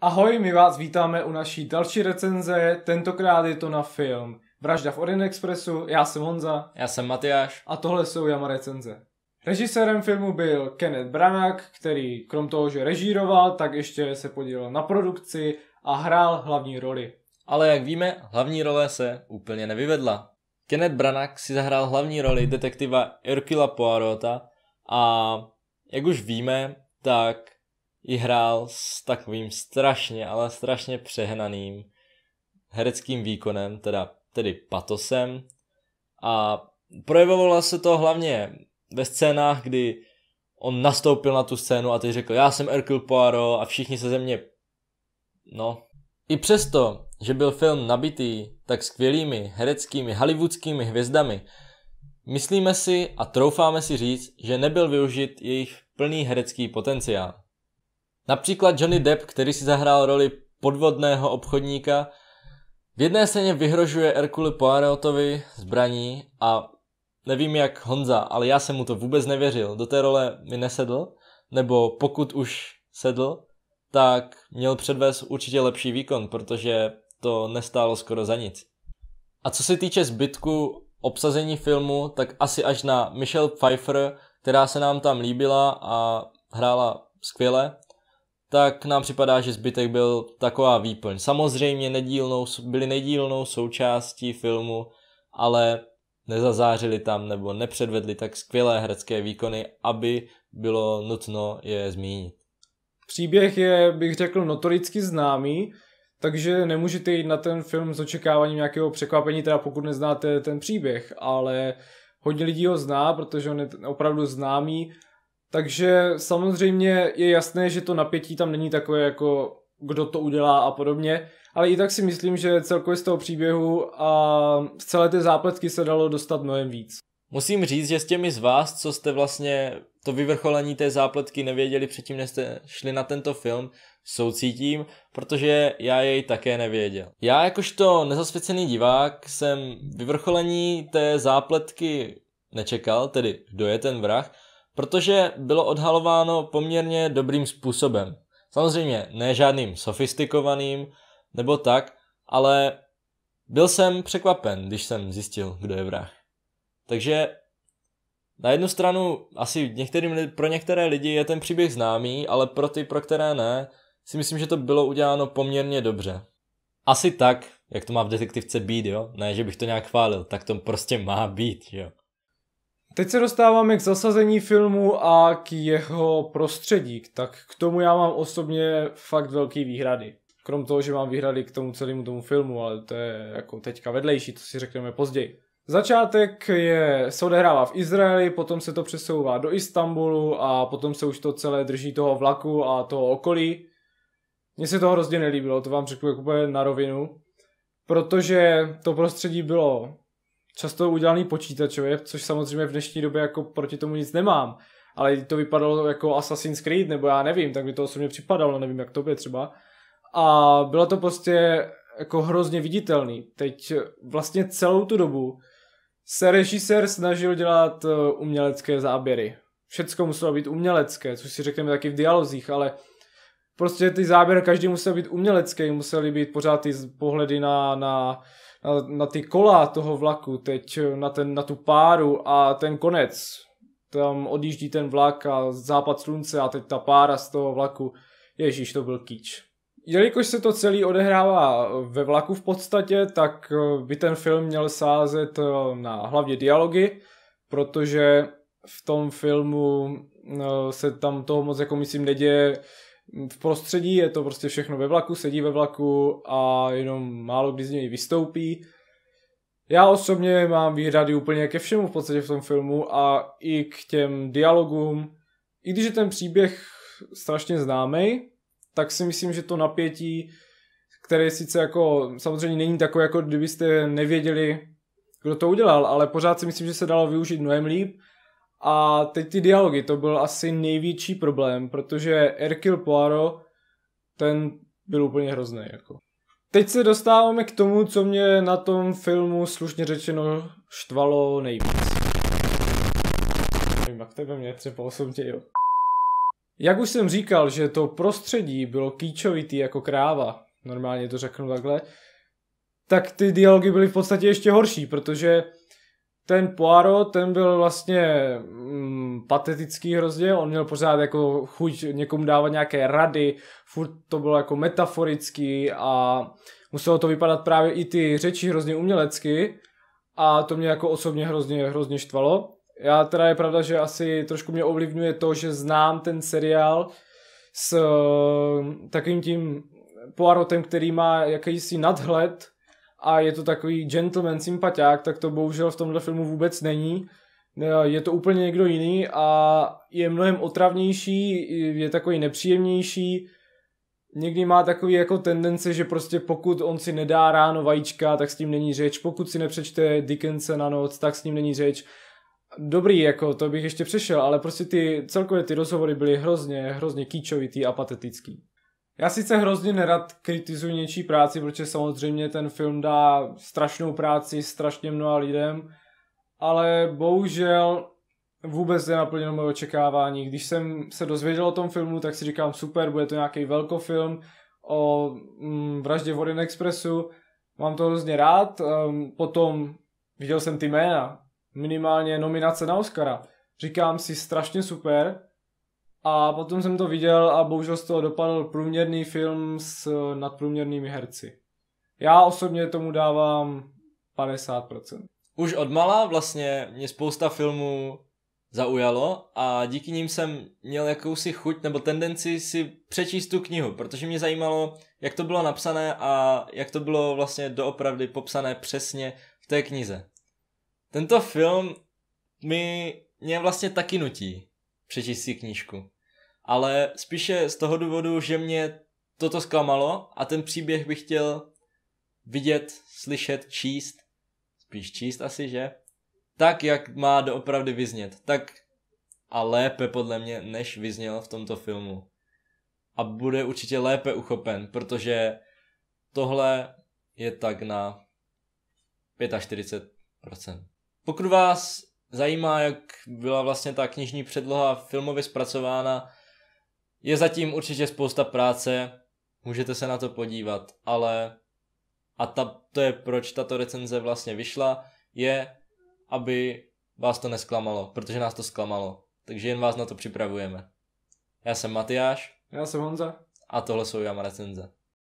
Ahoj, my vás vítáme u naší další recenze, tentokrát je to na film Vražda v Orient Expressu, já jsem Honza. Já jsem Matyáš. A tohle jsou Jama recenze. Režisérem filmu byl Kenneth Branagh, který krom toho, že režíroval, tak ještě se podílel na produkci a hrál hlavní roli. Ale jak víme, hlavní role se úplně nevyvedla. Kenneth Branagh si zahrál hlavní roli detektiva Erkila Poirota a jak už víme, tak i hrál s takovým strašně, ale strašně přehnaným hereckým výkonem, teda tedy patosem. A projevovalo se to hlavně ve scénách, kdy on nastoupil na tu scénu a teď řekl, já jsem Hercule Poirot a všichni se ze mě... No. I přesto, že byl film nabitý tak skvělými hereckými hollywoodskými hvězdami, myslíme si a troufáme si říct, že nebyl využit jejich plný herecký potenciál. Například Johnny Depp, který si zahrál roli podvodného obchodníka, v jedné scéně vyhrožuje Herkule Poirotovi zbraní a nevím jak Honza, ale já jsem mu to vůbec nevěřil. Do té role mi nesedl, nebo pokud už sedl, tak měl předvést určitě lepší výkon, protože to nestálo skoro za nic. A co se týče zbytku obsazení filmu, tak asi až na Michelle Pfeiffer, která se nám tam líbila a hrála skvěle, tak nám připadá, že zbytek byl taková výplň. Samozřejmě nedílnou, byly nedílnou součástí filmu, ale nezazářili tam nebo nepředvedli tak skvělé herecké výkony, aby bylo nutno je zmínit. Příběh je, bych řekl, notoricky známý, takže nemůžete jít na ten film s očekáváním nějakého překvapení, teda pokud neznáte ten příběh, ale hodně lidí ho zná, protože on je opravdu známý takže samozřejmě je jasné, že to napětí tam není takové jako kdo to udělá a podobně, ale i tak si myslím, že celkově z toho příběhu a z celé té zápletky se dalo dostat mnohem víc. Musím říct, že s těmi z vás, co jste vlastně to vyvrcholení té zápletky nevěděli předtím, než jste šli na tento film, soucítím, protože já jej také nevěděl. Já jakožto nezasvěcený divák jsem vyvrcholení té zápletky nečekal, tedy kdo je ten vrah, protože bylo odhalováno poměrně dobrým způsobem. Samozřejmě ne žádným sofistikovaným nebo tak, ale byl jsem překvapen, když jsem zjistil, kdo je vrah. Takže na jednu stranu asi některým, pro některé lidi je ten příběh známý, ale pro ty, pro které ne, si myslím, že to bylo uděláno poměrně dobře. Asi tak, jak to má v detektivce být, jo? Ne, že bych to nějak chválil, tak to prostě má být, jo? Teď se dostáváme k zasazení filmu a k jeho prostředí, tak k tomu já mám osobně fakt velký výhrady. Krom toho, že mám výhrady k tomu celému tomu filmu, ale to je jako teďka vedlejší, to si řekneme později. Začátek je, se odehrává v Izraeli, potom se to přesouvá do Istanbulu a potom se už to celé drží toho vlaku a toho okolí. Mně se to hrozně nelíbilo, to vám řeknu jako úplně na rovinu, protože to prostředí bylo často udělaný počítačově, což samozřejmě v dnešní době jako proti tomu nic nemám. Ale to vypadalo jako Assassin's Creed, nebo já nevím, tak by to osobně připadalo, no nevím jak tobě třeba. A bylo to prostě jako hrozně viditelný. Teď vlastně celou tu dobu se režisér snažil dělat eh, umělecké záběry. Všecko muselo být umělecké, což si řekneme taky v dialozích, ale prostě ty záběry každý musel být umělecký, musely být pořád ty pohledy na, na na, na ty kola toho vlaku, teď eh, na, ten, na tu páru a ten konec. Tam odjíždí ten vlak a západ slunce a teď ta pára z toho vlaku. Ježíš, to byl kýč. Jelikož se to celý odehrává eh, ve vlaku v podstatě, tak eh, by ten film měl sázet na hlavně dialogy, protože v tom filmu se tam toho moc jako myslím neděje v prostředí, je to prostě všechno ve vlaku, sedí ve vlaku a jenom málo kdy z něj vystoupí. Já osobně mám výhrady úplně ke všemu v podstatě v tom filmu a i k těm dialogům. I když je ten příběh strašně známý, tak si myslím, že to napětí, které sice jako samozřejmě není takové, jako kdybyste nevěděli, kdo to udělal, ale pořád si myslím, že se dalo využít mnohem líp a teď ty dialogy, to byl asi největší problém, protože Erkil Poirot, ten byl úplně hrozný. Jako. Teď se dostáváme k tomu, co mě na tom filmu slušně řečeno štvalo nejvíc. Nevím, jak tebe mě třeba osobně, jo. Jak už jsem říkal, že to prostředí bylo kýčovitý jako kráva, normálně to řeknu takhle, tak ty dialogy byly v podstatě ještě horší, protože ten Poirot, ten byl vlastně mm, patetický hrozně, on měl pořád jako chuť někomu dávat nějaké rady, furt to bylo jako metaforický a muselo to vypadat právě i ty řeči hrozně umělecky a to mě jako osobně hrozně, hrozně štvalo. Já teda je pravda, že asi trošku mě ovlivňuje to, že znám ten seriál s uh, takovým tím Poirotem, který má jakýsi nadhled a je to takový gentleman sympatiák, tak to bohužel v tomhle filmu vůbec není. E, je to úplně někdo jiný a je mnohem otravnější, je takový nepříjemnější, někdy má takový jako tendence, že prostě pokud on si nedá ráno vajíčka, tak s tím není řeč, pokud si nepřečte Dickense na noc, tak s ním není řeč. Dobrý, jako to bych ještě přešel, ale prostě ty celkově ty rozhovory byly hrozně, hrozně kýčovitý a patetický. Já sice hrozně nerad kritizuji něčí práci, protože samozřejmě ten film dá strašnou práci strašně mnoha lidem, ale bohužel vůbec nenaplnil moje očekávání. Když jsem se dozvěděl o tom filmu, tak si říkám super, bude to nějaký velkofilm o mm, vraždě v Orient Expressu, mám to hrozně rád. Um, potom viděl jsem ty jména, minimálně nominace na Oscara. Říkám si strašně super, a potom jsem to viděl a bohužel z toho dopadl průměrný film s eh, nadprůměrnými herci. Já osobně tomu dávám 50%. Už od mala vlastně mě spousta filmů zaujalo a díky ním jsem měl jakousi chuť nebo tendenci si přečíst tu knihu, protože mě zajímalo, jak to bylo napsané a jak to bylo vlastně doopravdy popsané přesně v té knize. Tento film mi mě vlastně taky nutí přečíst si knížku ale spíše z toho důvodu, že mě toto zklamalo a ten příběh bych chtěl vidět, slyšet, číst, spíš číst asi, že? Tak, jak má doopravdy vyznět. Tak a lépe podle mě, než vyzněl v tomto filmu. A bude určitě lépe uchopen, protože tohle je tak na 45%. Pokud vás zajímá, jak byla vlastně ta knižní předloha filmově zpracována, je zatím určitě spousta práce, můžete se na to podívat, ale a ta, to je proč tato recenze vlastně vyšla, je, aby vás to nesklamalo, protože nás to zklamalo. Takže jen vás na to připravujeme. Já jsem Matyáš. Já jsem Honza. A tohle jsou Jama recenze.